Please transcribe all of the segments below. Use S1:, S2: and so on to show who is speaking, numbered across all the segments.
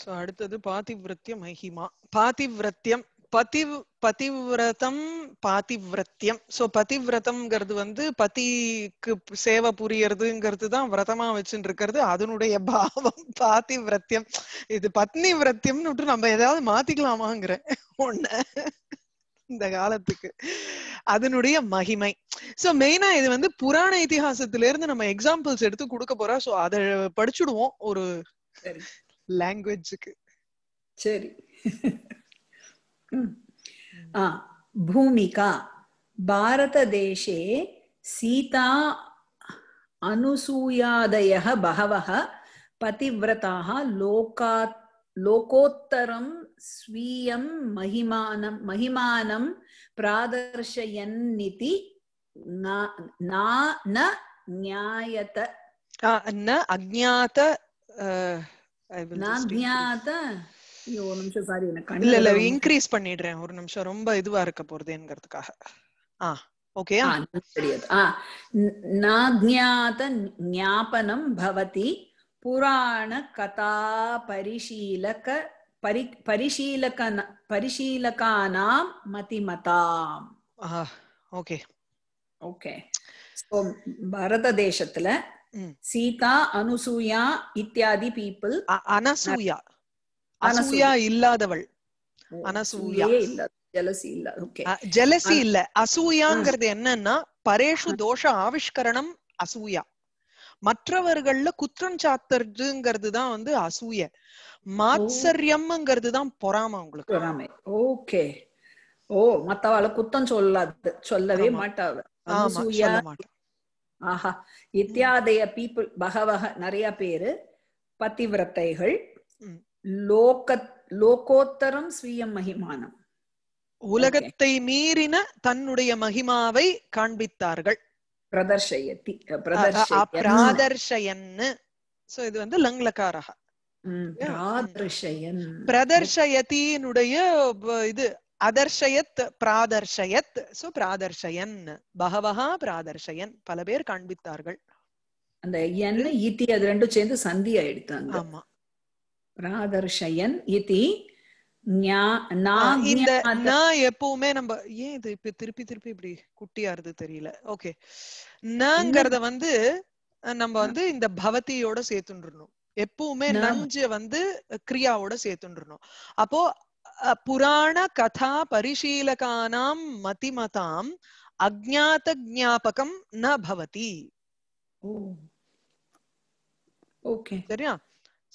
S1: So அடுத்தது பாதிவிரத்தியம் Mahima பாதிவிரத்தியம் பதிவ் பதிவிரதம் பாதிவிரத்தியம் so பதிவிரதம்ங்கிறது வந்து பதிக்கு சேவை புரியறதுங்கிறது தான் விரதமா வச்சுட்டு இருக்கிறது அதனுடைய பாவம் பாதிவிரத்தியம் இது பத்னி விரத்தியம்னு நம்ம ஏதாவது மாத்திக்கலாமாங்கிறேன் ஒண்ணு இந்த காலத்துக்கு அதனுடைய மகிமை சோ மெயினா இது வந்து புராண இதிகாசத்துல இருந்து நம்ம எக்ஸாம்பிள்ஸ் எடுத்து கொடுக்க போறோம் சோ அதை படிச்சுடுவோம் ஒரு
S2: லாங்குவேஜுக்கு சரி ஆ பூமிகா பாரத தேசே சீதா அனுசூயாதய பகவக பதிவிரதாக லோகா லோகோத்தரம் ஸ்வீயம் மகிமானம் மகிமானம் பிராதர்ஷயன்னிதி ந அஜாத நான்
S1: இன்க்ரீஸ் பண்ணிடுறேன் ஒரு
S2: நிமிஷம் ரொம்ப இதுவா இருக்க போறதுங்கிறதுக்காக ஆ ஓகே ஆ ஞாபனம் பவதி புராண கதா பரிசீலக பரி பரிசீலக பரிசீலகானாம் மதிமதாம் ஓகே ஓகே ஸோ பாரத தேசத்துல சீதா அனுசூயா இத்தியாதி பீப்புள் அனசூயா அனசூயா இல்லாதவள் அனசூயா
S1: ஜலசி இல்ல ஜலசி அசூயாங்கிறது என்னன்னா பரேஷு தோஷ ஆவிஷ்கரணம் அசூயா மற்றவர்கள்ல குற்றம் சாத்துறதுங்கிறது தான் வந்து அசூய மாத்சரியம்ங்கிறது தான் பொறாம உங்களுக்கு பொறாமை ஓகே
S2: ஓ மத்தவாள குத்தம் சொல்லாது சொல்லவே மாட்டாவ ஆமா சொல்ல மாட்டான் ஆஹா இத்தியாதைய பீப்புள் பகவக நிறைய பேரு பதிவிரத்தைகள் லோக லோகோத்தரம் ஸ்வீயம் மகிமானம்
S1: உலகத்தை மீறின தன்னுடைய மகிமாவை காண்பித்தார்கள்
S2: பிரதர்ஷயத்தி
S1: பிராதர்ஷயன் சோ இது வந்து லங்லகாரக பிரதர்ஷயத்தினுடைய இது அதர்ஷயத் பிராதர்ஷயத் சோ பிராதர்ஷயன் பகவஹா பிராதர்ஷயன்
S2: பல பேர் காண்பித்தார்கள் அந்த என் ஈத்தி அது ரெண்டும் சேர்ந்து சந்தி ஆயிடுத்தாங்க ஆமா பிராதர்ஷயன் ஈத்தி இந்த எப்பவுமே நம்ம ஏன் இது இப்ப திருப்பி திருப்பி இப்படி குட்டியா இருது தெரியல ஓகே
S1: நங்கிறத வந்து நம்ம வந்து இந்த பவதியோட சேர்த்துடணும் எப்பவுமே நஞ்ச வந்து கிரியாவோட சேர்த்துடணும் அப்போ पुराणकथापरिशीलकानां मतिमताम् अज्ञातज्ञापकं न भवति சரியா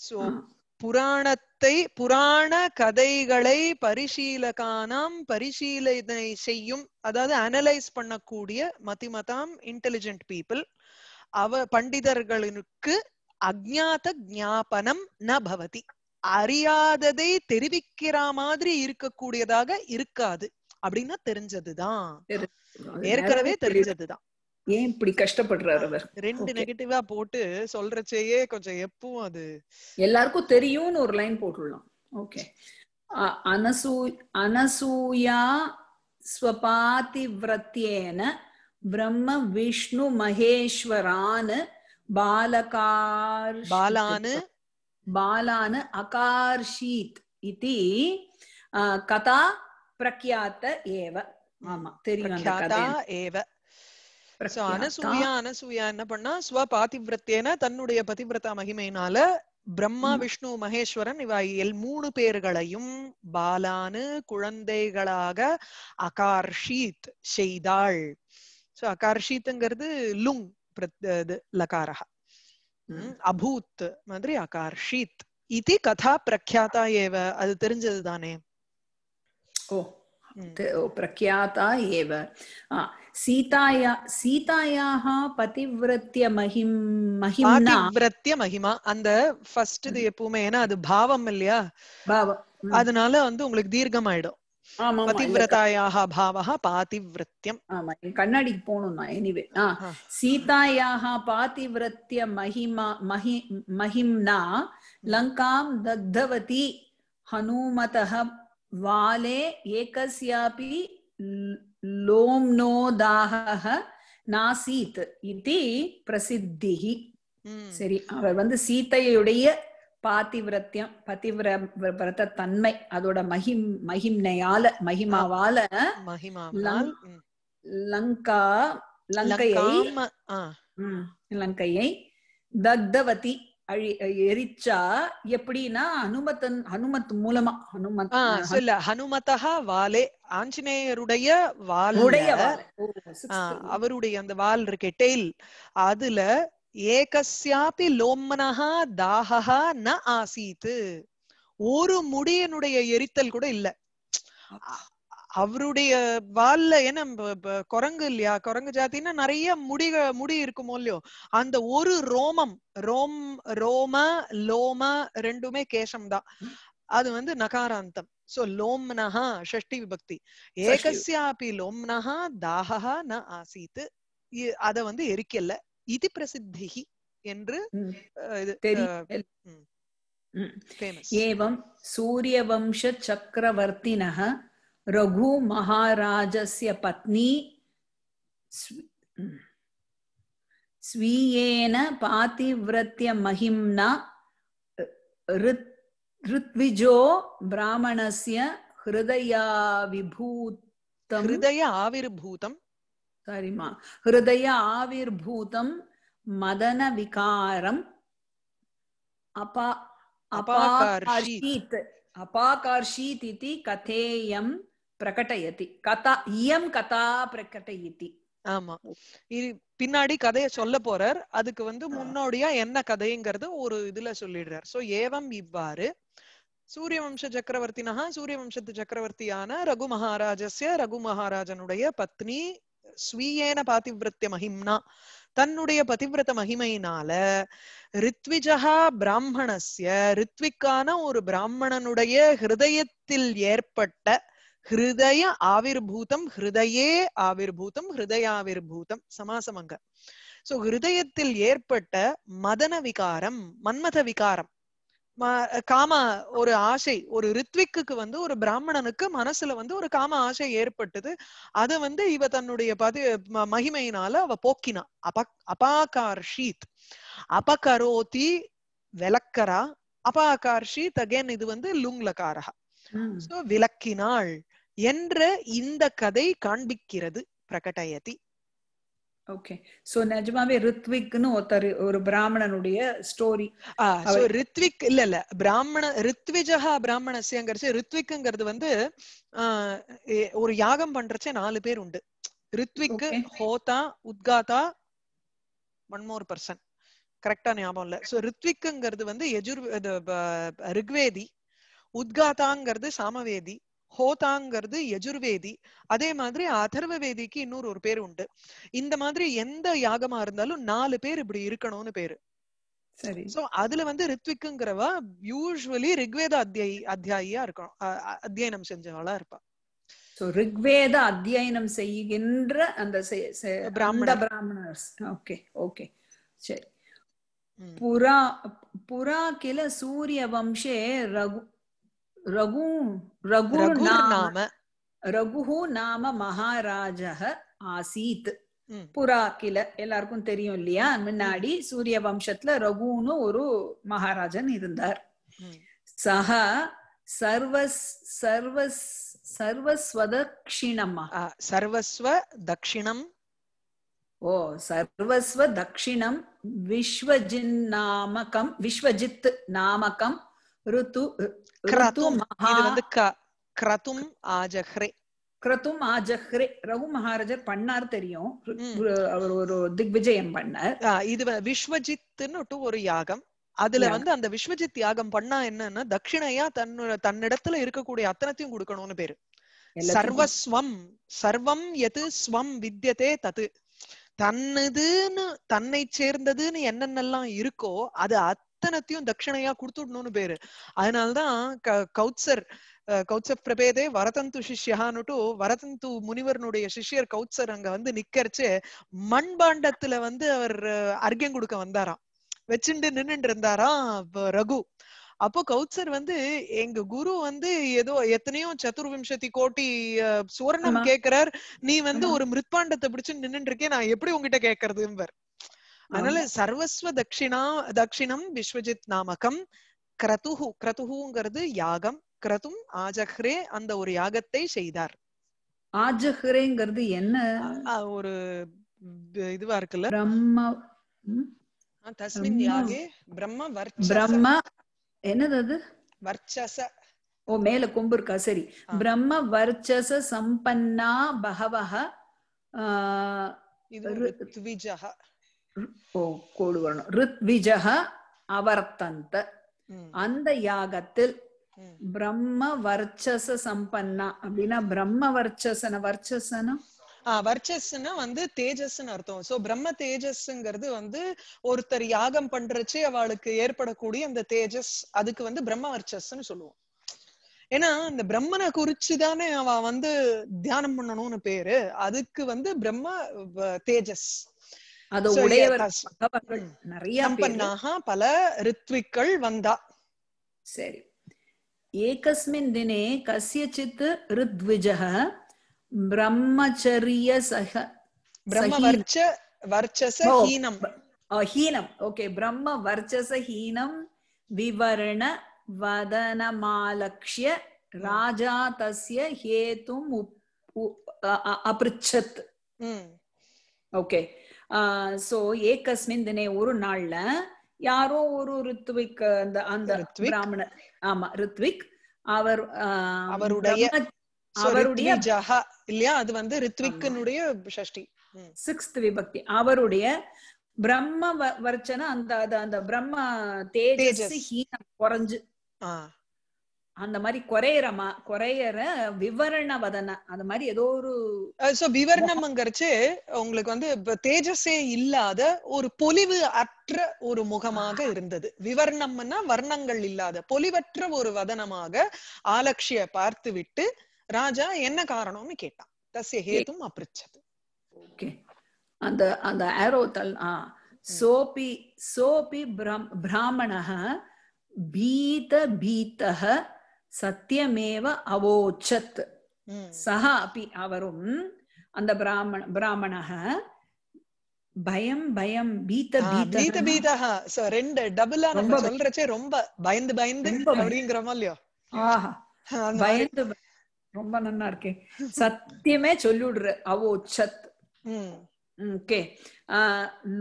S1: சோ புராணத்தை புராண கதைகளை பரிசீலகானாம் பரிசீலனை செய்யும் அதாவது அனலைஸ் பண்ணக்கூடிய மதிமதாம் இன்டெலிஜென்ட் பீப்புள் அவ பண்டிதர்களுக்கு அஜ்ஞாத ஜாபனம் ந பவதி அறியாததை தெரிவிக்கிற மாதிரி இருக்கக்கூடியதாக இருக்காது அப்படின்னா தெரிஞ்சதுதான் ஏற்கனவே தெரிஞ்சதுதான் ஏன் இப்படி
S2: கஷ்டப்படுறாரு அவர் ரெண்டு
S1: நெகட்டிவா போட்டு சொல்றச்சேயே கொஞ்சம் எப்பவும் அது
S2: எல்லாருக்கும் தெரியும்னு ஒரு லைன் போட்டுடலாம் ஓகே அனசூ அனசூயா ஸ்வபாதிவிரத்தியேன பிரம்ம விஷ்ணு மகேஸ்வரான் பாலகார் பாலானு பாலான அகார்ஷீத் இது கதா பிரக்யாத்த ஏவ ஆமா தெரியும் அனசூயா
S1: அனசூயா என்ன பண்ணா ஸ்வ பாதிவிரத்தேன தன்னுடைய பதிவிரதா மகிமையினால பிரம்மா விஷ்ணு மகேஸ்வரன் இவ எல் மூணு பேர்களையும் பாலானு குழந்தைகளாக அகார்ஷித் செய்தாள் சோ அகார்ஷித்ங்கிறது லுங் லகாரகா அபூத் மாதிரி அகார்ஷித்
S2: இது கதா பிரக்யாதா ஏவ அது தெரிஞ்சது தானே ஓ பிரக்யாதா ஏவ சீதாயா சீதாயாக பதிவிரத்திய மகிம் மகிம்னா பதிவிரத்திய மகிமா அந்த ஃபர்ஸ்ட் இது
S1: எப்பவுமே ஏன்னா அது பாவம் இல்லையா பாவம் அதனால வந்து உங்களுக்கு தீர்க்கமாயிடும் பதிவிரதாயாக
S2: பாவக பாதிவிரத்தியம் ஆமா கண்ணாடிக்கு போகணும்னா எனிவே ஆ சீதாயாக பாதிவிரத்திய மகிமா மகி மகிம்னா லங்காம் தக்தவதி ஹனுமதः வாலே ஏகஸ்யாபி லோம்னோதாகः நாசீத் இது பிரசித்திகி சரி அவர் வந்து சீதையுடைய பாத்திவிரத்தியம் பதிவிர தன்மை அதோட மகிம் மகிம்னையால மகிமாவால லங்கா லங்கையை லங்கையை தக்தவதி அழி எரிச்சா எப்படின்னா ஹனுமத்தன் ஹனுமத் மூலமா ஹனுமத் சொல்ல ஹனுமதா வாலே ஆஞ்சநேயருடைய வால் அவருடைய அந்த வால் இருக்கே
S1: டெய்ல் அதுல ஏகசியாபி லோம்மனஹா தாகஹா ந ஆசீத்து ஒரு முடியனுடைய எரித்தல் கூட இல்ல அவருடைய வால்ல என்ன குரங்கு இல்லையா குரங்கு ஜாத்தின்னா நிறைய முடி முடி இருக்குமோ இல்லையோ அந்த ஒரு ரோமம் ரோம் ரோம லோம ரெண்டுமே கேசம் தான் அது வந்து நகாராந்தம் சோ லோம்னஹா ஷஷ்டி விபக்தி ஏகசியாபி லோம்னஹா தாகஹா ந ஆசீத்து அத வந்து
S2: எரிக்கல இது பிரசித்தி என்று एवं सूर्यवंशचक्रवर्तिनः रघुमहाराजस्य पत्नी स्वीयेन पातिव्रत्यमहिम्ना ऋत्विजो ब्राह्मणस्य हृदयाविभूतं हृदय आविर्भूतं சரிம்மா ஹிருதய ஆவிர் பூதம் மதன விகாரம் अपा अपाकार्षीत् பிரகட்டயதி கதா இயம் கதா பிரகட்டயதி ஆமா இது பின்னாடி
S1: கதைய சொல்ல போறார் அதுக்கு வந்து முன்னோடியா என்ன கதைங்கிறது ஒரு இதுல சொல்லிடுறார் சோ ஏவம் இவ்வாறு சூரிய வம்ச சக்கரவர்த்தினா வம்சத்து சக்கரவர்த்தியான ரகு மகாராஜஸ்ய ரகு மகாராஜனுடைய பத்னி ஸ்வீயேன பாதிவிரத்திய மகிம்னா தன்னுடைய பதிவிரத மகிமையினால ரித்விஜா பிராமணஸ்ய ரித்விக்கான ஒரு பிராமணனுடைய ஹிருதயத்தில் ஏற்பட்ட ஹிருதய ஆவிர்பூதம் ஹிருதயே ஆவிர்பூதம் ஹிருதயாவிர்பூதம் சமாசமங்க சோ ஹிருதயத்தில் ஏற்பட்ட மதன விகாரம் மன்மத விகாரம் காம ஒரு ஆசை ஒரு ரித்விக்கு வந்து ஒரு பிராமணனுக்கு மனசுல வந்து ஒரு காம ஆசை ஏற்பட்டது அத வந்து இவ தன்னுடைய பதி மகிமையினால அவ போக்கினா அப அபாகார் ஷீத் அபகரோதி விளக்கரா அபாகார் ஷீத் அகேன் இது வந்து லுங்லகாரா சோ விளக்கினாள் என்ற
S2: இந்த கதை காண்பிக்கிறது பிரகடயதி ஓகே சோ நிஜமாவே ரித்விக்னு ஒருத்தர் ஒரு பிராமணனுடைய ஸ்டோரி ரித்விக் இல்ல
S1: இல்ல பிராமண ரித்விஜஹா பிராமணசியங்கிறது ரித்விக்ங்கிறது வந்து ஒரு யாகம் பண்றச்சே நாலு பேர் உண்டு ரித்விக் ஹோதா உத்காதா ஒன் மோர் பர்சன் கரெக்டா ஞாபகம் இல்ல சோ ரித்விக்ங்கிறது வந்து எஜுர் ரிக்வேதி உத்காதாங்கிறது சாமவேதி ஹோதாங்கிறது எஜுர்வேதி அதே மாதிரி அதர்வ வேதிக்கு இன்னொரு ஒரு பேர் உண்டு இந்த மாதிரி எந்த யாகமா இருந்தாலும் நாலு பேர் இப்படி இருக்கணும்னு பேரு சரி சோ அதுல வந்து ரித்விக்குங்கிறவ
S2: யூஸ்வலி ரிக்வேத அத்தியாயி அத்தியாயியா இருக்கணும் அத்தியனம் செஞ்சவளா இருப்பா சோ ரிக்வேத அத்தியனம் செய்கின்ற அந்த பிராமண பிராமணர்ஸ் ஓகே ஓகே சரி புरा கில சூரிய வம்சே ரகு ரகு रघुर्नाम ரகு நாம மகாராஜ ஆசீத் புறா கில எல்லாருக்கும் தெரியும் இல்லையா முன்னாடி சூரிய வம்சத்துல ரகுன்னு ஒரு மகாராஜன் இருந்தார் சஹ சர்வஸ் சர்வஸ் சர்வஸ்வதக்ஷிணம் சர்வஸ்வ தக்ஷிணம் ஓ சர்வஸ்வ தக்ஷிணம் விஸ்வஜின் நாமகம் விஸ்வஜித் நாமகம் ருத்து இது வந்து கிரதும் ஆஜஹ்ரே கிரதும் ஆஜஹ்ரே ரகு மகாராஜர் பண்ணார் தெரியும் அவர் ஒரு திக்விஜயம் பண்ணார் இது ஒரு யாகம் அதுல வந்து அந்த விஸ்வஜித் யாகம்
S1: பண்ணா என்னன்னா தட்சிணையா தன்னோட தன்னிடத்துல இருக்கக்கூடிய அத்தனத்தையும் கொடுக்கணும்னு பேரு சர்வஸ்வம் சர்வம் எது ஸ்வம் வித்தியதே தத்து தன்னுதுன்னு தன்னை சேர்ந்ததுன்னு என்னென்னலாம் இருக்கோ அது அத்தனத்தையும் தட்சிணையா கொடுத்துடணும்னு பேரு அதனால்தான் கவுத்சர் கௌத்ச பிரபேதே வரதந்து சிஷ்யஹான்னுட்டு வரதந்து முனிவர்னுடைய சிஷ்யர் கௌத்சர் அங்க வந்து நிக்கரிச்சு மண்பாண்டத்துல வந்து அவர் அர்க்கியம் கொடுக்க வந்தாராம் வச்சுண்டு நின்னு இருந்தாராம் ரகு அப்போ கௌத்சர் வந்து எங்க குரு வந்து ஏதோ எத்தனையோ சதுர்விம்சதி கோட்டி சுவர்ணம் கேக்குறார் நீ வந்து ஒரு மிருத்பாண்டத்தை பிடிச்சு நின்னுட்டு இருக்கே நான் எப்படி உங்ககிட்ட கேக்குறதும்பர் அதனால சர்வஸ்வ தட்சிணா தட்சிணம் விஸ்வஜித் நாமகம் கிரதுஹு கிரதுஹுங்கிறது யாகம் கிரதும் ஆஜஹ்ரே அந்த ஒரு யாகத்தை செய்தார்
S2: ஆஜஹ்ரேங்கிறது என்ன ஒரு இதுவா இருக்குல்ல பிரம்ம
S1: தஸ்மின் யாகே பிரம்ம வர்ச்ச பிரம்ம
S2: என்னது அது வர்ச்சச ஓ மேல கொம்பு இருக்கா சரி பிரம்ம வர்ச்சச சம்பன்னா பகவஹ இது கோடு ரித்விஜக அவர்த்தந்த அந்த யாகத்தில் பிரம்ம வர்ச்சச சம்பன்னா அப்படின்னா பிரம்ம வர்ச்சசன வர்ச்சசனம் வர்ச்சஸ்னா வந்து தேஜஸ்ன்னு அர்த்தம் சோ பிரம்ம
S1: தேஜஸ்ங்கிறது வந்து ஒருத்தர் யாகம் பண்றச்சு அவளுக்கு ஏற்படக்கூடிய அந்த தேஜஸ் அதுக்கு வந்து பிரம்ம வர்ச்சஸ்ன்னு சொல்லுவோம் ஏன்னா இந்த பிரம்மனை குறிச்சு தானே அவ வந்து தியானம் பண்ணணும்னு பேரு அதுக்கு வந்து பிரம்ம தேஜஸ் அது
S2: ராஜா அபிருச்சத் ஓகே சோ ஏகஸ்மின் தினே ஒரு நாள்ல யாரோ ஒரு ரித்விக் அந்த அந்த பிராமணர் ஆமா ரித்விக் அவர் அவருடைய அவருடைய ஜஹா இல்லையா அது வந்து ரித்விக்கனுடைய சஷ்டி சிக்ஸ்த் விபக்தி அவருடைய பிரம்ம வர்ச்சனை அந்த அந்த பிரம்ம தேஜஸ் ஹீனம் குறைஞ்சு அந்த மாதிரி குறையற குறையற விவரண வதன அந்த மாதிரி ஏதோ ஒரு சோ விவரணம்ங்கிறச்சு உங்களுக்கு வந்து தேஜஸே இல்லாத
S1: ஒரு பொலிவு அற்ற ஒரு முகமாக இருந்தது விவரணம்னா வர்ணங்கள் இல்லாத பொலிவற்ற ஒரு வதனமாக ஆலக்ஷிய பார்த்து விட்டு ராஜா என்ன காரணம்னு கேட்டான் தசிய ஹேதும் அப்ரிச்சது
S2: ஓகே அந்த அந்த ஆரோ தல் ஆ சோபி சோபி பிராமண பீத பீத்தக சத்தியமேவ அவோச்சத் சஹ அப்படி அவரும் அந்த பிராமண பிராமணக பயம் பயம் பீத பீத பீத பீதஹ சோ ரெண்டு டபுளா நம்ம சொல்றச்சே ரொம்ப பயந்து பயந்து அப்படிங்கறோமா இல்லையோ ஆஹா பயந்து ரொம்ப நன்னா இருக்கே சத்தியமே சொல்லிடுற அவோச்சத் ஓகே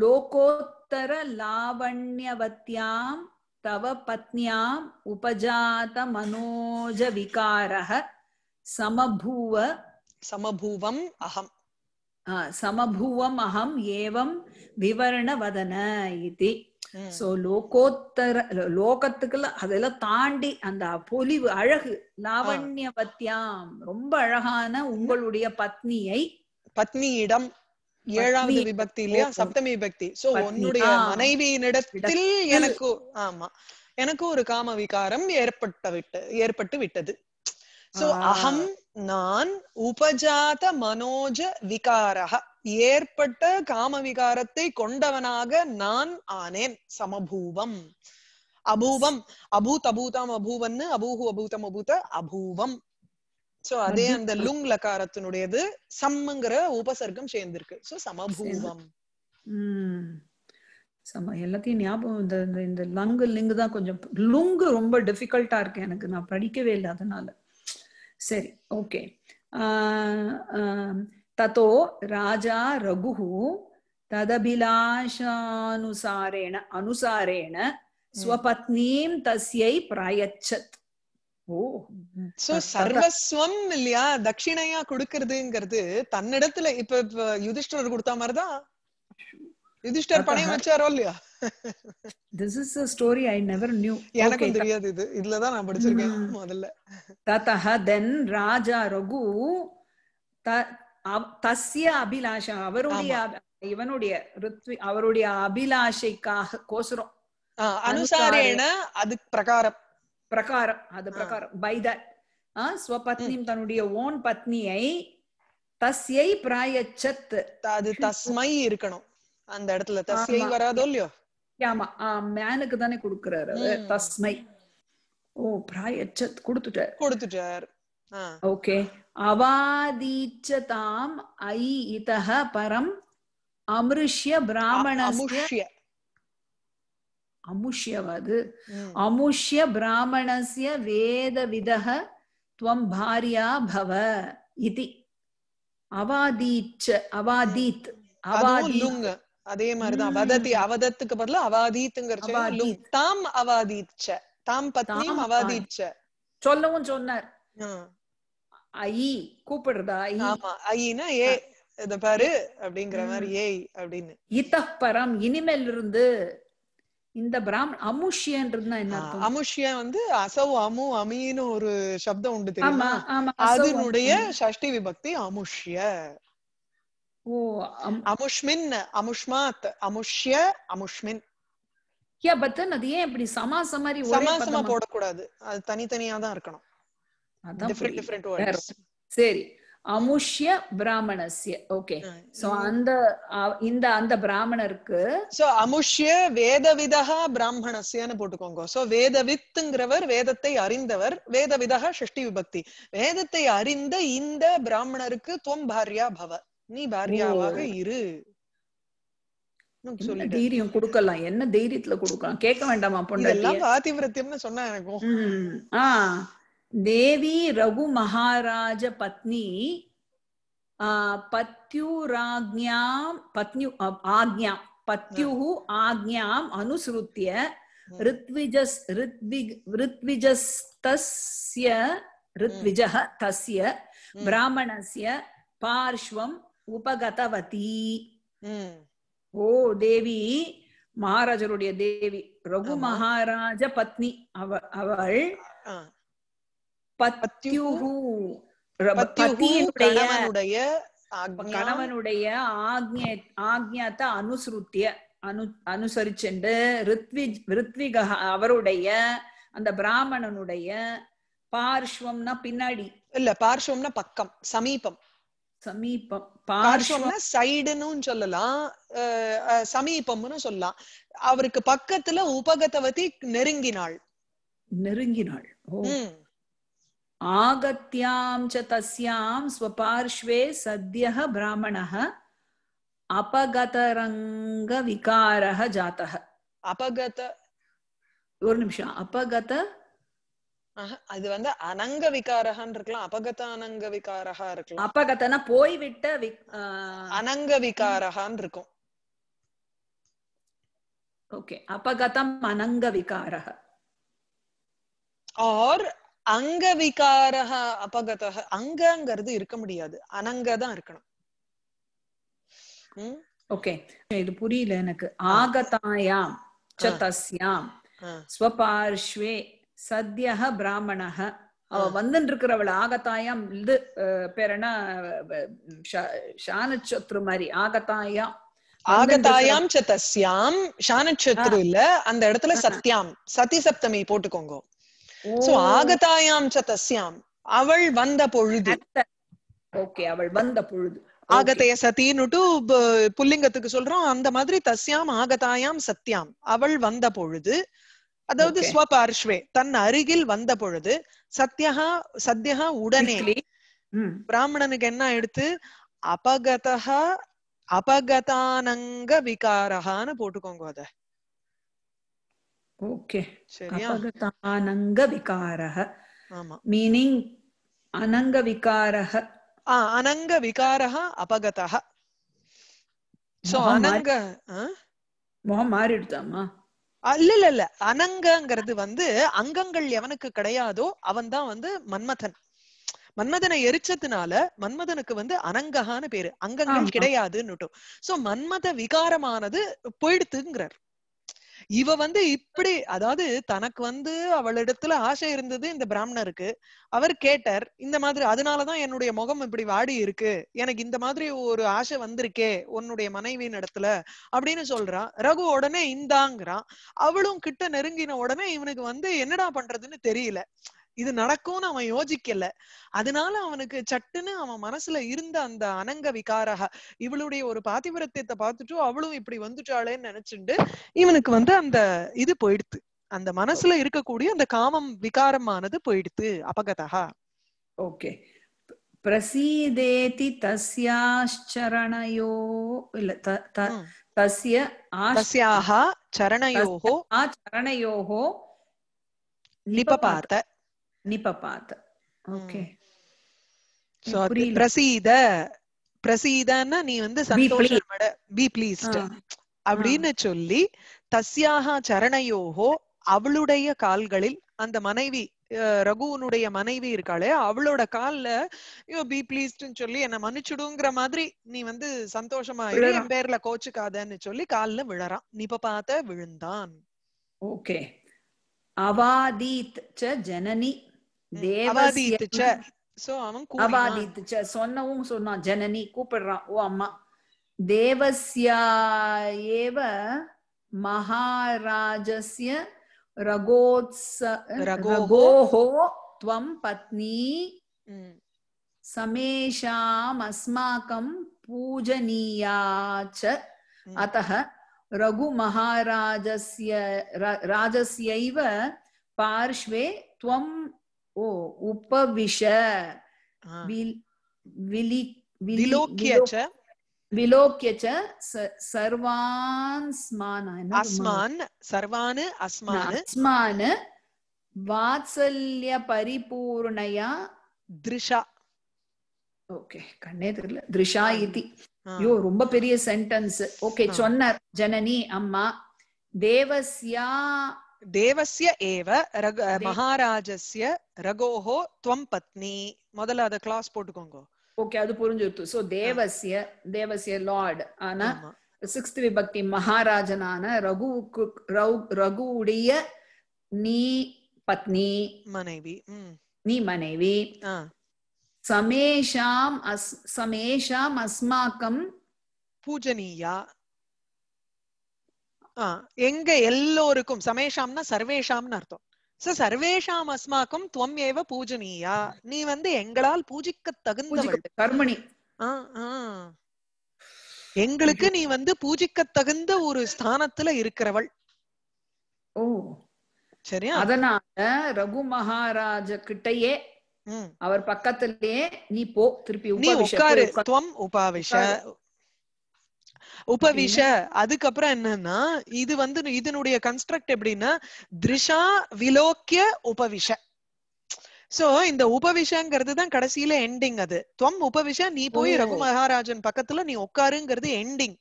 S2: லோகோத்தர லாவண்யவத்யாம் तव மனோஜ उपजातमनोजविकारः சமபூவ சமபூவம் அகம் சமபூவம் அகம் ஏவம் விவரணவதன இது சோ லோகோத்தர லோகத்துக்குள்ள அதெல்லாம் தாண்டி அந்த பொலிவு அழகு பத்தியாம் ரொம்ப அழகான உங்களுடைய பத்னியை பத்னியிடம் ஏழாவது விபக்தி இல்லையா சப்தமி விபக்தி சோ உன்னுடைய
S1: எனக்கு ஆமா எனக்கு ஒரு காம விகாரம் ஏற்பட்ட விட்டு ஏற்பட்டு விட்டது சோ அகம் நான் உபஜாத மனோஜ விகாரக ஏற்பட்ட காம விகாரத்தை கொண்டவனாக நான் ஆனேன் சமபூவம் அபூவம் அபூத் அபூதம் அபூவன்னு அபூஹு அபூதம் அபூத அபூவம் சோ அதே அந்த லுங் லகாரத்தினுடையது சம்முங்கிற உபசர்க்கம் சேர்ந்திருக்கு சோ சமபூவம்
S2: சம எல்லாத்தையும் ஞாபகம் இந்த இந்த லங் லிங்கு தான் கொஞ்சம் லுங்கு ரொம்ப டிஃபிகல்ட்டா இருக்கு எனக்கு நான் படிக்கவே இல்லை அதனால சரி ஓகே ததோ ராஜா ரகுஹு ததபிலாஷானுசாரேண அனுசாரேண ஸ்வபத்னீம் தஸ்யை பிராயச்சத் சோ சர்வஸ்வம் இல்லையா தட்சிணையா
S1: கொடுக்கறதுங்கிறது தன்னிடத்துல இப்ப இப்ப யுதிஷ்டர் கொடுத்த மாதிரிதான் யுதிஷ்டர் பணையம் வச்சாரோ
S2: இல்லையா this is a story I never knew எனக்கு தெரியாது இது இதுல தான் நான் படிச்சிருக்கேன் முதல்ல ததஹ தென் ராஜா ரகு தஸ்ய அபிலாஷா அவருடைய இவனுடைய ருத்வி அவருடைய அபிலாஷைக்காக கோசரம் அனுசாரேன அது பிரகாரம் பிரகாரம் அது பிரகாரம் பை தட் ஸ்வபத்னி தன்னுடைய ஓன் பத்னியை தஸ்யை பிராயச்சத் அது தஸ்மை இருக்கணும் அந்த இடத்துல தஸ்யை வராதோ இல்லையோ ஆமா மேனுக்கு தானே கொடுக்கறாரு தஸ்மை ஓ பிராயச்சத் கொடுத்துட்டார் கொடுத்துட்டார் ஓகே அவாதீச்சதாம் ஐ இதஹ பரம் அமிருஷ்ய பிராமணஸ்ய அமுஷ்யவது அமுஷ்ய பிராமணசிய வேத விதக துவம் பாரியா பவ இது அவாதீச் அவாதீத் அவாதீத்
S1: அதே மாதிரிதான் அவதத்தி அவதத்துக்கு பதில அவாதீத்துங்கிறது தாம் அவாதீச்ச தாம் பத்னியும் அவாதீச்ச
S2: சொல்லவும் சொன்னார் ஐ கூப்பிடுறதா ஆமா ஐனா ஏ இத பாரு அப்படிங்கிற மாதிரி ஏய் அப்படின்னு இத்தப்பரம் இனிமேல் இருந்து இந்த பிராமண அமுஷ்யன்றதுனா என்ன அர்த்தம்
S1: வந்து அசௌ அமு அமின்னு ஒரு சப்தம் உண்டு தெரியுமா அதனுடைய சஷ்டி விபக்தி அமுஷ்ய ஓ அமுஷ்மின் அமுஷ்மாத்
S2: அமுஷ்ய அமுஷ்மின் யா பத்தன் அது ஏன் இப்படி சமாச மாதிரி சமாசமா கூடாது அது தனித்தனியா தான் இருக்கணும் சரி அமுஷ்ய பிராமணஸ்ய ஓகே சோ அந்த இந்த அந்த பிராமணருக்கு சோ அமுஷ்ய வேதவிதா பிராமணசியன்னு போட்டுக்கோங்க சோ வேதவித்துங்கிறவர்
S1: வேதத்தை அறிந்தவர் வேதவிதா ஷஷ்டி விபக்தி வேதத்தை அறிந்த இந்த பிராமணருக்கு துவம் பாரியா பவ நீ பாரியாவாக
S2: இரு தைரியம் கொடுக்கலாம் என்ன தைரியத்துல கொடுக்கலாம் கேட்க வேண்டாமா பொண்ணு எல்லாம்
S1: ஆதிவிரத்தியம்னு சொன்னா எனக்கும்
S2: ஆஹ் தேவி ரகு மகாராஜ பத்னி பத்யூராஜ்ஞாம் பத்யு ஆக்ஞாம் பத்யுஹு ஆக்ஞாம் அனுசருத்திய ரித்விஜஸ் ரித்விக் ரித்விஜஸ்தஸ்ய ரித்விஜः தஸ்ய பிராமணஸ்ய பார்ஷ்வம் உபகதவதி ஓ தேவி மகாராஜருடைய தேவி ரகு மகாராஜ பத்னி அவள் கணவனுடைய கணவனுடைய ஆக்ஞ ஆக்ஞாத்த அனுசருத்திய அனு அனுசரிச்சென்று ரித்வி ரித்விக அவருடைய அந்த பிராமணனுடைய பார்ஷ்வம்னா பின்னாடி இல்ல பார்ஷ்வம்னா பக்கம் சமீபம் சமீபம் பார்ஷ்வம்னா
S1: சைடுன்னு சொல்லலாம்
S2: சமீபம்னு சொல்லலாம் அவருக்கு பக்கத்துல உபகதவதி நெருங்கினாள் நெருங்கினாள் ஆகத்யாம் ச தஸ்யாம் ஸ்வபார்ஷ்வே சத்யः பிராமணः அபகதரங்க விகாரः ஜாத்தः அபகத ஒரு நிமிஷம் அபகத
S1: அது வந்து அனங்க விகாரகன்னு இருக்கலாம் அபகத அனங்க விகாரகா இருக்கலாம்
S2: அபகதனா போய்விட்ட அனங்க விகாரகான்னு இருக்கும் ஓகே அபகதம் அனங்க விகாரக ஆர் அங்க விகாரக அபகத அங்கங்கிறது இருக்க முடியாது அனங்கதான் இருக்கணும் ஓகே இது புரியல எனக்கு ஆகதாயாம் சதஸ்யாம் ஸ்வபார்ஷ்வே சத்யஹ பிராமணஹ அவ வந்துட்டு இருக்கிறவள் ஆகத்தாயாம் இது பேர் சானச்சத்ரு மாதிரி ஆகத்தாயாம்
S1: ஆகதாயாம் ச சானச்சத்ரு இல்ல அந்த இடத்துல சத்யாம் சதி சப்தமி போட்டுக்கோங்க சோ ஆகதாயாம் ச தஸ்யாம் அவள் வந்த பொழுது ஓகே அவள் வந்த பொழுது ஆகத்தைய சத்தின்னுட்டு புல்லிங்கத்துக்கு சொல்றோம் அந்த மாதிரி தஸ்யாம் ஆகதாயாம் சத்யாம் அவள் வந்த பொழுது அதாவது ஸ்வபார்ஷ்வே தன் அருகில் வந்த பொழுது சத்யகா சத்யகா உடனே பிராமணனுக்கு என்ன எடுத்து அபகதா அபகதானங்க விகாரகான்னு போட்டுக்கோங்க அதை
S2: ஓகே விகாரக மீனிங் அனங்க விகாரக அனங்க விகாரக அபகதக சோ அனங்க
S1: மாறிடுதாமா இல்ல இல்ல இல்ல அனங்கங்கிறது வந்து அங்கங்கள் எவனுக்கு கிடையாதோ அவன் தான் வந்து மன்மதன் மன்மதனை எரிச்சதுனால மன்மதனுக்கு வந்து அனங்ககான்னு பேரு அங்கங்கள் கிடையாதுன்னுட்டும் சோ மன்மத விகாரமானது போயிடுத்துங்கிறார் இவ வந்து இப்படி அதாவது தனக்கு வந்து அவளிடத்துல ஆசை இருந்தது இந்த பிராமணருக்கு அவர் கேட்டார் இந்த மாதிரி அதனாலதான் என்னுடைய முகம் இப்படி வாடி இருக்கு எனக்கு இந்த மாதிரி ஒரு ஆசை வந்திருக்கே உன்னுடைய மனைவியின் இடத்துல அப்படின்னு சொல்றான் ரகு உடனே இந்தாங்கிறான் அவளும் கிட்ட நெருங்கின உடனே இவனுக்கு வந்து என்னடா பண்றதுன்னு தெரியல இது நடக்கும்னு அவன் யோசிக்கல அதனால அவனுக்கு சட்டுன்னு அவன் மனசுல இருந்த அந்த அனங்க விகாரகா இவளுடைய ஒரு பாத்திபரத்தியத்தை பார்த்துட்டு அவளும் இப்படி வந்துட்டாளேன்னு நினைச்சுண்டு இவனுக்கு வந்து அந்த இது போயிடுத்து அந்த மனசுல இருக்கக்கூடிய அந்த காமம்
S2: விகாரமானது போயிடுத்து அபகதா ஓகே பிரசீதேதி தஸ்யாச்சரணையோ இல்ல தஸ்ய தஸ்யாக சரணயோஹோ ஆ சரணயோஹோ லிபபாத்த நிபபாத்
S1: ஓகே சோ பிரசீத பிரசீதன்னா நீ வந்து சந்தோஷப்பட பி ப்ளீஸ்ட் அப்படின்னு சொல்லி தஸ்யாக சரணையோகோ அவளுடைய கால்களில் அந்த மனைவி ரகுவனுடைய மனைவி இருக்காளே அவளோட கால்ல யோ பி ப்ளீஸ்ட்னு சொல்லி என்ன மன்னிச்சுடுங்கிற மாதிரி நீ வந்து சந்தோஷமா என் பேர்ல கோச்சுக்காதன்னு சொல்லி கால்ல
S2: விழறான் நிப பார்த்த விழுந்தான் ஓகே அவாதீத் ஜனனி தேவசிய
S1: அபாதீத்து
S2: ச சொன்னவும் சொன்னா ஜனனி கூப்பிடுறான் ஓ அம்மா தேவசியா ஏவ மகாராஜஸ்ய ரகோத்ஸ ரகோஹோ त्वं पत्नी समेषाम् अस्माकं पूजनीया च अतः रघुमहाराजस्य राजस्यैव पार्श्वे त्वं ஓ உபவிஷ வாத்சல்ய பரிபூர்ணயா திருஷா ஓகே கண்ணே தெரியல திருஷா இது ஐயோ ரொம்ப பெரிய சென்டென்ஸ் ஓகே சொன்னார் ஜனனி அம்மா தேவசியா தேவசிய ஏவ ரக மகாராஜஸ்ய ரகோஹோ துவம் பத்னி முதல்ல அத கிளாஸ் போட்டுக்கோங்க ஓகே அது புரிஞ்சிருத்து சோ தேவசிய தேவசிய லார்ட் ஆனா சிக்ஸ்த் விபக்தி மகாராஜனான ரகுவுக்கு ரகுவுடைய நீ பத்னி மனைவி நீ மனைவி சமேஷாம் சமேஷாம் அஸ்மாக்கம் பூஜனீயா
S1: எங்க எல்லோருக்கும் சமேஷாம்னா சர்வேஷாம்னு அர்த்தம் சோ சர்வேஷாம் அஸ்மாக்கும் துவம் ஏவ பூஜனியா நீ வந்து எங்களால் பூஜிக்க தகுந்த கர்மணி எங்களுக்கு நீ வந்து பூஜிக்க தகுந்த ஒரு
S2: ஸ்தானத்துல இருக்கிறவள் ஓ சரியா அதனால ரகு மகாராஜ கிட்டையே அவர் பக்கத்திலேயே நீ போ திருப்பி நீ உட்காரு
S1: துவம் உபாவிஷ
S2: உபவிஷ அதுக்கப்புறம்
S1: என்னன்னா இது வந்து இதனுடைய கன்ஸ்ட்ரக்ட் எப்படின்னா திரிஷா விலோக்கிய உபவிஷ சோ இந்த உபவிஷங்கிறது தான் கடைசியில எண்டிங் அது துவம் உபவிஷ நீ போய் ரகு மகாராஜன் பக்கத்துல நீ உட்காருங்கிறது எண்டிங்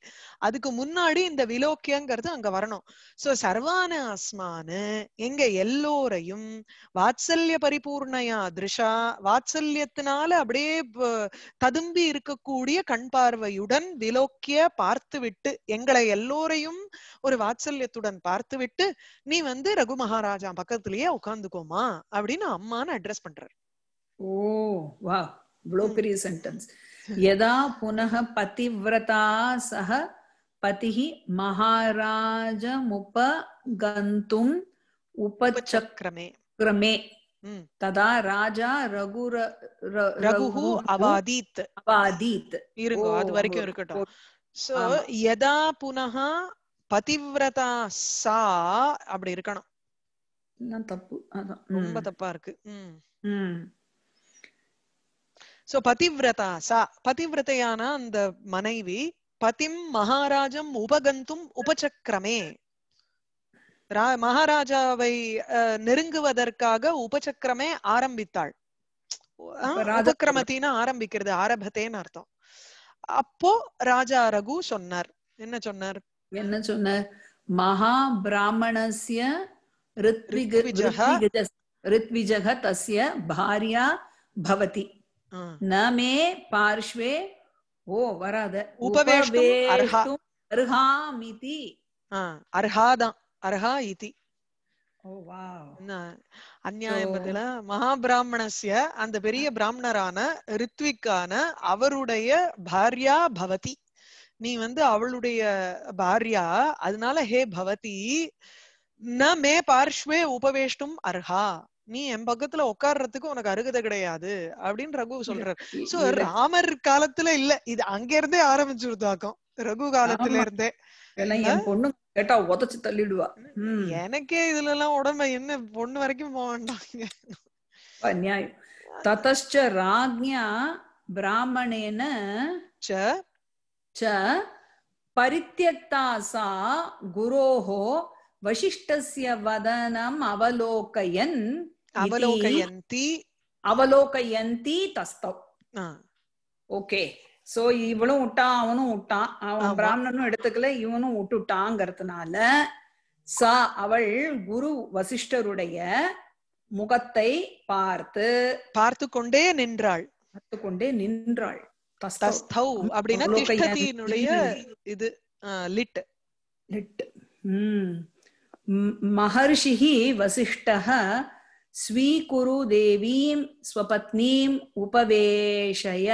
S1: அதுக்கு முன்னாடி இந்த விலோக்கியங்கிறது அங்க வரணும் சோ சர்வான அஸ்மானு எங்க எல்லோரையும் வாத்சல்ய பரிபூர்ணையா திருஷா வாத்சல்யத்தினால அப்படியே ததும்பி இருக்கக்கூடிய கண் பார்வையுடன் விலோக்கிய பார்த்து விட்டு எங்களை எல்லோரையும் ஒரு வாத்சல்யத்துடன் பார்த்து விட்டு நீ வந்து ரகு மகாராஜா பக்கத்திலேயே உட்காந்துக்கோமா
S2: அப்படின்னு அம்மான்னு அட்ரஸ் பண்றாரு ஓ வா இவ்வளோ பெரிய சென்டென்ஸ் எதா புனக பதிவிரதா சக பதி महाराजमुपगन्तुम् उपचक्रमे क्रमे ததா ராஜா ரகுர ரகுஹு அவாதீத் அவாதீத் இருக்கும் அது வரைக்கும் இருக்கட்டும் சோ யதா புனः
S1: பதிவிரதா சா அப்படி இருக்கணும் தப்பு அதான் ரொம்ப தப்பா இருக்கு சோ பதிவிரதா சா பதிவிரதையான அந்த மனைவி பதிம் மகாராஜம் உபகந்தும் உபச்சக்கிரமே மகாராஜாவை நெருங்குவதற்காக உபச்சக்கிரமே ஆரம்பித்தாள் உபக்கிரமத்தின ஆரம்பிக்கிறது ஆரம்பத்தேன்னு
S2: அர்த்தம் அப்போ ராஜா ரகு சொன்னார் என்ன சொன்னார் என்ன சொன்னார் மகா பிராமணசிய ரித்விஜக தஸ்ய பாரியா பவதி ந மே பார்ஷ்வே ஓ வராத உபவேஷ்டும் அர்ஹாமிதி அர்ஹாதான் அர்ஹா இதி அந்நியாயம்பத்துல
S1: மகாபிராமணஸ்ய அந்த பெரிய பிராமணரான ரித்விக்கான அவருடைய பாரியா பவதி நீ வந்து அவளுடைய பாரியா அதனால ஹே பவதி ந மே பார்ஷ்வே உபவேஷ்டும் அர்ஹா நீ என் பக்கத்துல உட்கார்றதுக்கு உனக்கு அருகதை கிடையாது அப்படின்னு ரகு சொல்றாரு சோ ராமர் காலத்துல இல்ல இது அங்க இருந்தே ஆரம்பிச்சு தாக்கம் ரகு காலத்துல இருந்தே பொண்ணு
S2: கேட்டா உதச்சு தள்ளிடுவா
S1: எனக்கே இதுல எல்லாம் உடம்ப என்ன பொண்ணு வரைக்கும் போக வேண்டாங்க
S2: ராஜ்யா பிராமணேன ச பரித்தியத்தா சா குரோஹோ வசிஷ்டஸ்ய வதனம் அவலோகயன் அவலோகயந்தி அவலோகயந்தி தஸ்தவ் ஓகே சோ இவளும் விட்டான் அவனும் விட்டான் அவன் பிராமணனும் எடுத்துக்கல இவனும் விட்டுட்டாங்கிறதுனால சா அவள் குரு வசிஷ்டருடைய முகத்தை பார்த்து பார்த்து கொண்டே நின்றாள் பார்த்து கொண்டே நின்றாள் தஸ்தவ் அப்படின்னா
S1: இது லிட்
S2: ஸ்வீகுரு தேவீம் ஸ்வபத்னீம் உபவேஷய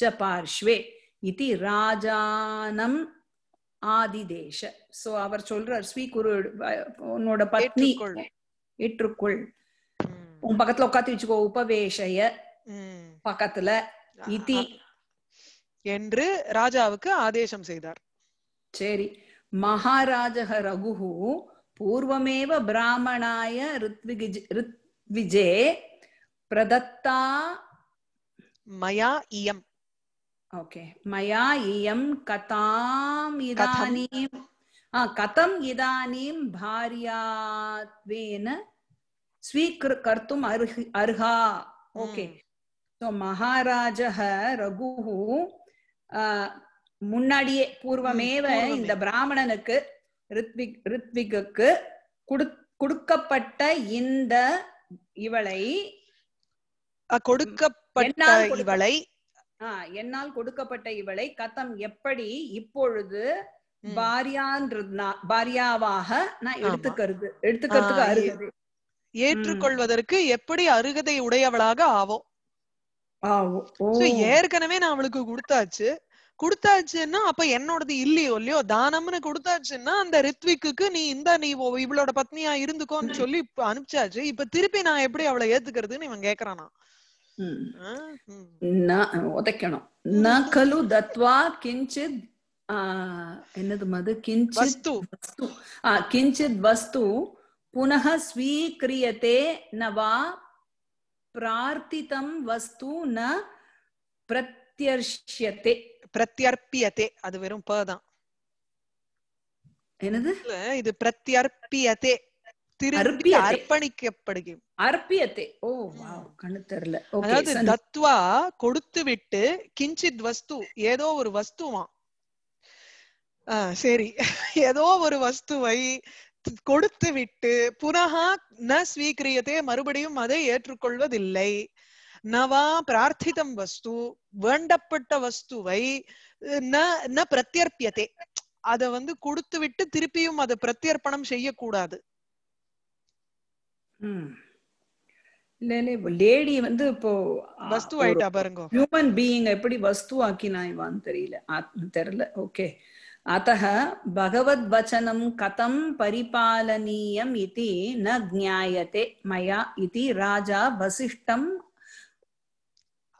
S2: ச பார்ஷ்வே இது ராஜானம் ஆதிதேஷ சோ அவர் சொல்றார் ஸ்வீகுரு உன்னோட பத்னி ஏற்றுக்குள் உன் பக்கத்துல உட்காந்து வச்சுக்கோ உபவேஷய பக்கத்துல இதி என்று ராஜாவுக்கு ஆதேசம் செய்தார் சரி மகாராஜக ரகுஹு பூர்வமேவ பிராமணாய ரித்விகிஜ் ரித் विजये प्रदत्ता मया इयम् ओके मया इयं कथाम् इदानीं कथम् इदानीं भार्यात्वेन स्वीकृ कर्तुम् अर्ह अर्हा ओके ஸோ மகாராஜக ரகுஹு முன்னாடியே பூர்வமேவ இந்த பிராமணனுக்கு ரித்விக் ரித்விக்கு கொடுக்கப்பட்ட இந்த இவளை கொடுக்கப்பட்ட இவளை என்னால் கொடுக்கப்பட்ட இவளை கத்தம் எப்படி இப்பொழுது பாரியாவாக நான் எடுத்துக்கிறது
S1: எடுத்துக்கிறதுக்கு அருகது ஏற்றுக்கொள்வதற்கு எப்படி அருகதை உடையவளாக ஆவோம் ஏற்கனவே நான் அவளுக்கு கொடுத்தாச்சு கொடுத்தாச்சுன்னா அப்ப என்னோடது இல்லையோ இல்லையோ தானம்னு கொடுத்தாச்சுன்னா அந்த ரித்விக்கு நீ இந்த நீ இவளோட பத்னியா இருந்துக்கோன்னு சொல்லி அனுப்பிச்சாச்சு இப்ப திருப்பி நான் எப்படி
S2: அவளை ஏத்துக்கிறதுன்னு இவன் கேக்குறானா உதைக்கணும் ந கலு தத்வா கிஞ்சித் என்னது மது கிஞ்சித் வஸ்து கிஞ்சித் வஸ்து புனக ஸ்வீக்ரியதே ந வா பிரார்த்திதம் வஸ்து ந பிரத்யர்ஷ்யதே பிரத்யர்ப்பியதே அது வெறும் ப தான் என்னது
S1: இது பிரத்யர்ப்பியதே திருப்பி அர்ப்பணிக்கப்படுகிறது அர்ப்பியத்தை ஓ
S2: வாவ் கண்ணு தெரியல அதாவது
S1: தத்வா கொடுத்து விட்டு கிஞ்சித் வஸ்து ஏதோ ஒரு வஸ்துவான் சரி ஏதோ ஒரு வஸ்துவை கொடுத்து விட்டு புனகா ந ஸ்வீக்கிரியத்தை மறுபடியும் அதை ஏற்றுக்கொள்வதில்லை நவா பிரார்த்திதம் வஸ்து வேண்டப்பட்ட வஸ்துவை ந அத வந்து கொடுத்து விட்டு திருப்பியும்
S2: அதை பிரத்யர்ப்பணம்
S1: செய்யக்கூடாது
S2: லேடி வந்து இப்போ வஸ்து ஆயிட்டா பாருங்க ஹியூமன் பீயிங் எப்படி வஸ்து ஆக்கினா இவான்னு தெரியல தெரியல ஓகே அத்த பகவத் வச்சனம் परिपालनीयम् इति न ज्ञायते मया इति राजा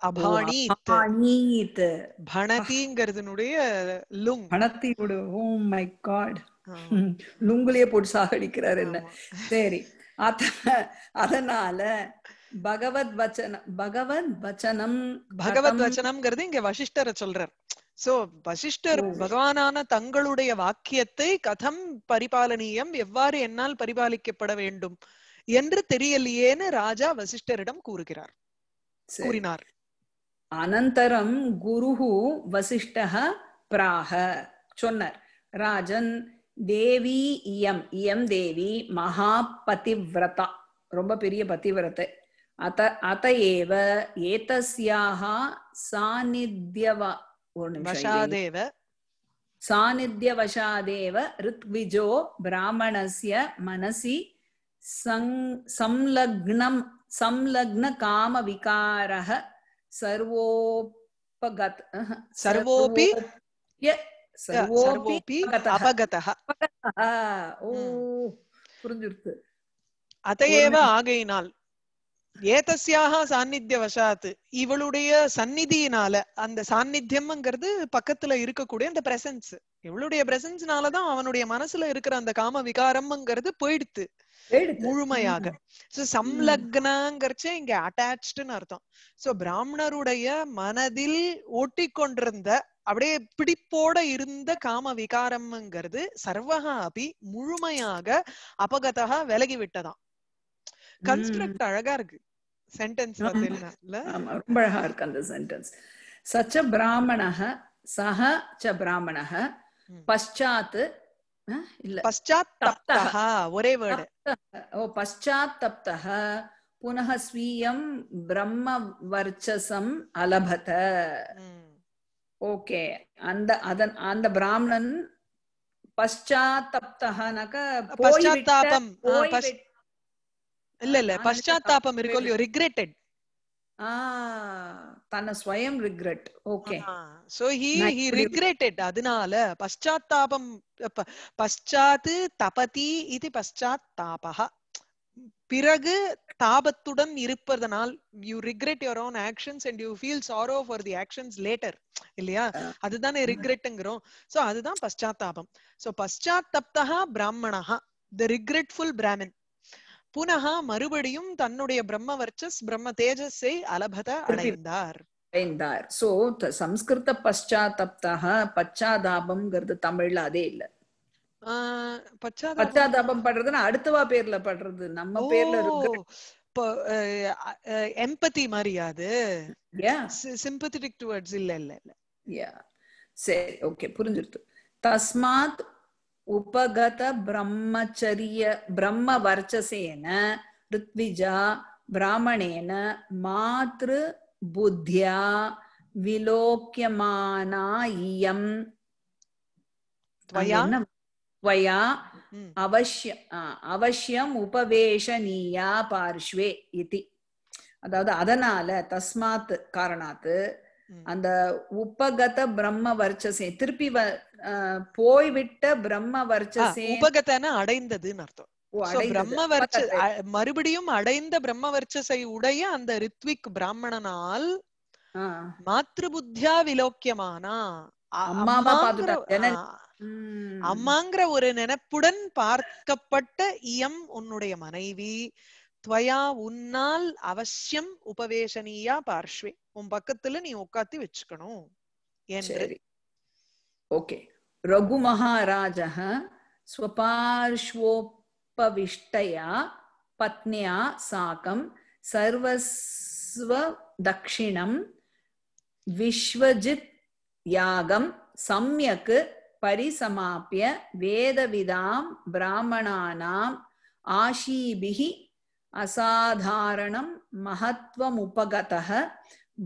S2: அபானீத் பணதிங்கிறதுனுடைய லுங் பணத்தியோட ஓ மை காட் லுங்குலயே போட்டு சாகடிக்கிறார் என்ன சரி அத அதனால பகவத் வச்சனம் பகவத் வச்சனம் பகவத் வச்சனம்ங்கிறது இங்க வசிஷ்டரை
S1: சொல்றார் சோ வசிஷ்டர் oh. பகவானான தங்களுடைய வாக்கியத்தை கதம் பரிபாலனீயம் எவ்வாறு என்னால் பரிபாலிக்கப்பட வேண்டும் என்று தெரியலையேன்னு ராஜா
S2: வசிஷ்டரிடம் கூறுகிறார் கூறினார் அனந்தரம் குருஹு வசிஷ்டக பிராக சொன்னார் ராஜன் தேவி இயம் இயம் தேவி மகா பதிவிரதா ரொம்ப பெரிய பதிவிரத்தை அத அத ஏவ ஏதஸ்யாக சாநித்யவ ஒரு நிமிஷம் சாநித்யவசாதேவ ரித்விஜோ பிராமணஸ்ய மனசி சங் சம்லக்னம் சம்லக்ன காம விகாரக सर्वोपगत सर्वोपि सर्वोपि अपगतः
S1: ஓ புரிஞ்சிருக்கு அதையேவ ஆகையினால் ஏதஸ்யாக வசாத்து இவளுடைய சந்நிதியினால அந்த சாநித்தியம்ங்கிறது பக்கத்துல இருக்கக்கூடிய அந்த பிரசன்ஸ் இவளுடைய பிரசன்ஸ்னாலதான் அவனுடைய மனசுல இருக்கிற அந்த காம விகாரம்ங்கிறது போயிடுத்து முழுமையாக சோ சம்லக்னங்கிறச்சே இங்க அட்டாச்சுன்னு அர்த்தம் சோ பிராமணருடைய மனதில் ஓட்டி கொண்டிருந்த அப்படியே பிடிப்போட இருந்த காம விகாரம்ங்கிறது சர்வகா அபி முழுமையாக அபகதா விலகி விட்டதாம் கன்ஸ்ட்ரக்ட் அழகா இருக்கு
S2: சென்டென்ஸ் ரொம்ப அழகா இருக்கு அந்த சென்டென்ஸ் சச்ச பிராமணக சஹ ச பிராமணக பஷ்சாத் இல்ல பஷ்சாத் தப்தஹ ஒரே வேர்டு ஓ பஷ்சாத் தப்தஹ புனः ஸ்வீயம் பிரம்ம வர்ச்சசம் அலபத ஓகே அந்த அதன் அந்த பிராமணன் பஷ்சாத்தப்தஹனாக்க பஷ்சாத்தாபம் இல்ல இல்ல பஷ்சாத்தாபம் இருக்கோ இல்லையோ ரிக்ரெட்டட் ஆ தன்னை ஸ்வயம் regret okay
S1: so he he regretted அதனால தபதி இது பிறகு தாபத்துடன் இருப்பதனால் you regret your own actions and you feel sorrow for the actions later இல்லையா அதுதானே ரிக்ரெட்டுங்கிறோம் சோ அதுதான் பశ్చాత్తాபம் சோ பశ్చాత్తப்தஹ பிராமணஹ த ரிக்ரெட்ஃபுல் பிராமின் புனகா மறுபடியும் தன்னுடைய பிரம்ம
S2: வர்ச்சஸ் பிரம்ம தேஜஸை அலபத அடைந்தார் அடைந்தார் சோ சம்ஸ்கிருத பஷ்சாத்தப்தா பச்சாதாபம்ங்கிறது தமிழ்ல அதே இல்ல பச்சாதாபம் படுறதுன்னா அடுத்தவா பேர்ல படுறது நம்ம பேர்ல எம்பதி மாதிரியா அது சிம்பத்திக் டுவர்ட்ஸ் இல்ல இல்ல இல்ல யா சரி ஓகே புரிஞ்சிருது தஸ்மாத் உபகத பிரம்மச்சரிய பிரம்ம வர்ச்சசேன ரித்விஜா பிராமணேன மாத்ரு புத்தியா விலோக்கியமானா இயம் त्वया அவசிய அவசியம் உபவேஷனியா பார்ஷ்வே இதி அதாவது அதனால தஸ்மாத் காரணாத்து அந்த உபகத பிரம்ம வர்ச்சசே திருப்பி போய்விட்ட பிரம்ம வர்ச்சசே உபகதன அடைந்ததுன்னு அர்த்தம் மறுபடியும் அடைந்த பிரம்ம வர்ச்சசை
S1: உடைய அந்த ரித்விக் பிராமணனால் மாத்ரு புத்தியா விலோக்கியமானா அம்மாங்கிற ஒரு நினைப்புடன் பார்க்கப்பட்ட இயம் உன்னுடைய மனைவி துவயா உன்னால் அவசியம் உபவேசனியா பார்ஷ்வே உன் பக்கத்துல நீ உக்காத்தி வச்சுக்கணும்
S2: ஓகே ரகு மகாராஜக ஸ்வபார்ஷ்வோபவிஷ்டயா பத்னியா சாகம் சர்வஸ்வ தக்ஷிணம் விஸ்வஜித் யாகம் சம்யக்கு பரிசமாப்பிய வேதவிதாம் பிராமணானாம் ஆஷீபிகி அசாதாரணம் மகத்வம் உபகதக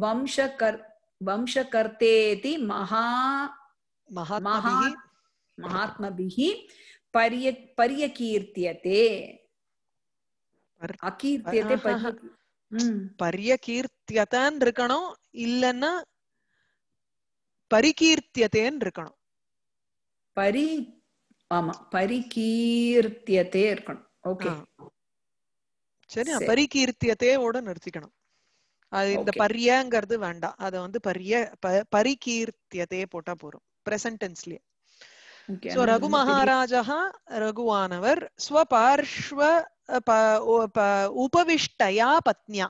S2: வம்சகர் வம்சகர்த்தேதி மகா மகா மகாத்மபிகி பரிய பரியகீர்த்தியதே அகீர்த்தியதே
S1: பரியகீர்த்தியதான் இருக்கணும் இல்லைன்னா
S2: பரிகீர்த்தியதேன்னு இருக்கணும் பரி ஆமா பரிகீர்த்தியதே இருக்கணும் ஓகே சரியா பரிகீர்த்தியத்தையோட
S1: நிறுத்திக்கணும் அது இந்த பரியங்கிறது வேண்டாம் அத வந்து பரிய பரிகீர்த்தியத்தையே போட்டா போறோம் பிரசன்ட் டென்ஸ்லயே சோ ரகு மகாராஜா ரகுவானவர் ஸ்வபார்ஷ்வ உபவிஷ்டயா பத்னியா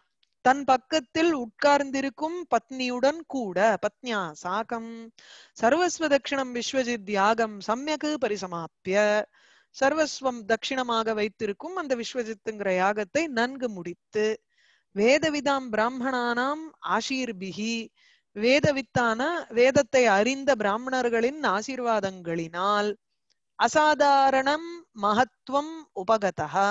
S1: தன் பக்கத்தில் உட்கார்ந்திருக்கும் பத்னியுடன் கூட பத்னியா சாகம் சர்வஸ்வ தட்சிணம் விஸ்வஜித் யாகம் சமயக்கு பரிசமாப்பிய சர்வஸ்வம் தட்சிணமாக வைத்திருக்கும் அந்த விஸ்வஜித்துங்கிற யாகத்தை நன்கு முடித்து வேதவிதாம் பிராமணானாம் ஆசீர்பிகி வேதவித்தான வேதத்தை அறிந்த பிராமணர்களின் ஆசீர்வாதங்களினால் அசாதாரணம் மகத்துவம் உபகதா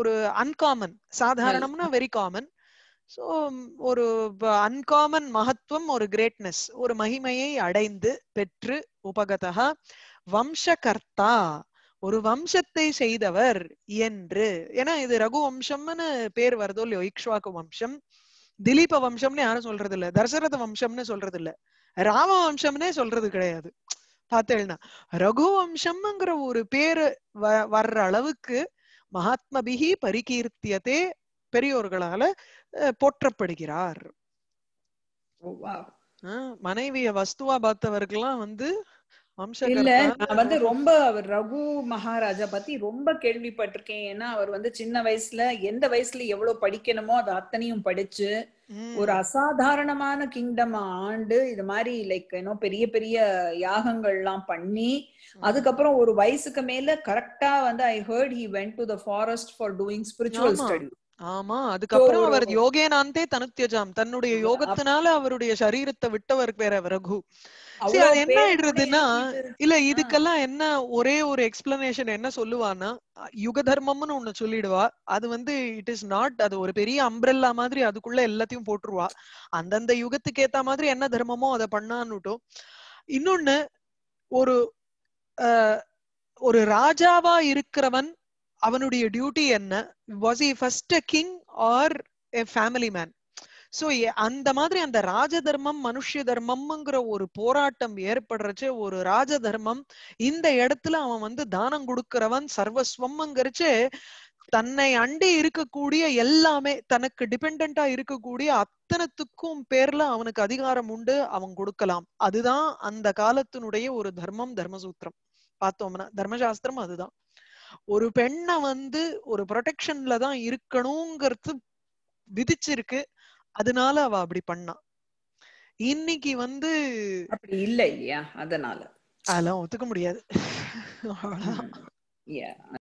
S1: ஒரு அன்காமன் சாதாரணம்னா வெரி காமன் சோ ஒரு அன்காமன் மகத்துவம் ஒரு கிரேட்னஸ் ஒரு மகிமையை அடைந்து பெற்று உபகதா வம்சகர்த்தா ஒரு வம்சத்தை செய்தவர் என்று ஏன்னா இது ரகு வம்சம்னு பேர் வருதோ இல்லையோ இக்ஷ்வாக்கு வம்சம் திலீப வம்சம்னு யாரும் சொல்றது இல்ல தசரத வம்சம்னு சொல்றது இல்ல ராம வம்சம்னே சொல்றது கிடையாது பார்த்தேன்னா ரகு வம்சம்ங்கிற ஒரு பேரு வர்ற அளவுக்கு மகாத்மபிகி பரிகீர்த்தியதே பெரியோர்களால போற்றப்படுகிறார் மனைவிய வஸ்துவா பார்த்தவர்கள்லாம் வந்து இல்ல நான் வந்து ரொம்ப
S2: ரகு மகாராஜா பத்தி ரொம்ப கேள்விப்பட்டிருக்கேன் ஏன்னா அவர் வந்து சின்ன வயசுல எந்த வயசுல எவ்வளவு படிக்கணுமோ அது அத்தனையும் படிச்சு ஒரு அசாதாரணமான கிங்டம் ஆண்டு இது மாதிரி லைக் ஏன்னோ பெரிய பெரிய யாகங்கள் எல்லாம் பண்ணி அதுக்கப்புறம் ஒரு வயசுக்கு மேல கரெக்டா வந்து I heard he went to the forest for doing spiritual study
S1: ஆமா அதுக்கப்புறம் அவர் யோகேனாந்தே தனுத்தியஜாம் தன்னுடைய யோகத்தினால அவருடைய சரீரத்தை விட்டவர் வேற ரகு அது என்ன ஆயிடுறதுன்னா இல்ல இதுக்கெல்லாம் என்ன ஒரே ஒரு எக்ஸ்பிளனேஷன் என்ன சொல்லுவான்னா யுக தர்மம்னு ஒண்ணு சொல்லிடுவா அது வந்து இட் இஸ் நாட் அது ஒரு பெரிய அம்பிரல்லா மாதிரி அதுக்குள்ள எல்லாத்தையும் போட்டுருவா அந்தந்த யுகத்துக்கு ஏத்த மாதிரி என்ன தர்மமோ அதை பண்ணான்னுட்டும் இன்னொன்னு ஒரு ஒரு ராஜாவா இருக்கிறவன் அவனுடைய டியூட்டி என்ன was a first king or a family man so அந்த மாதிரி அந்த ராஜ தர்மம் மனுஷ தர்மம்ங்கிற ஒரு போராட்டம் ஏற்படுறச்சு ஒரு ராஜ தர்மம் இந்த இடத்துல அவன் வந்து தானம் கொடுக்கிறவன் சர்வஸ்வம்ங்கிறச்சு தன்னை அண்டி இருக்கக்கூடிய எல்லாமே தனக்கு டிபெண்டா இருக்கக்கூடிய அத்தனத்துக்கும் பேர்ல அவனுக்கு அதிகாரம் உண்டு அவன் கொடுக்கலாம் அதுதான் அந்த காலத்தினுடைய ஒரு தர்மம் தர்மசூத்திரம் பார்த்தோம்னா தர்மசாஸ்திரம் அதுதான் ஒரு பெண்ணை வந்து ஒரு ப்ரொடெக்ஷன்ல தான் இருக்கணுங்கிறது விதிச்சிருக்கு அதனால அவ அப்படி பண்ணா இன்னைக்கு வந்து அப்படி இல்ல இல்லையா அதனால அதெல்லாம் ஒத்துக்க முடியாது அவ்வளவுதான்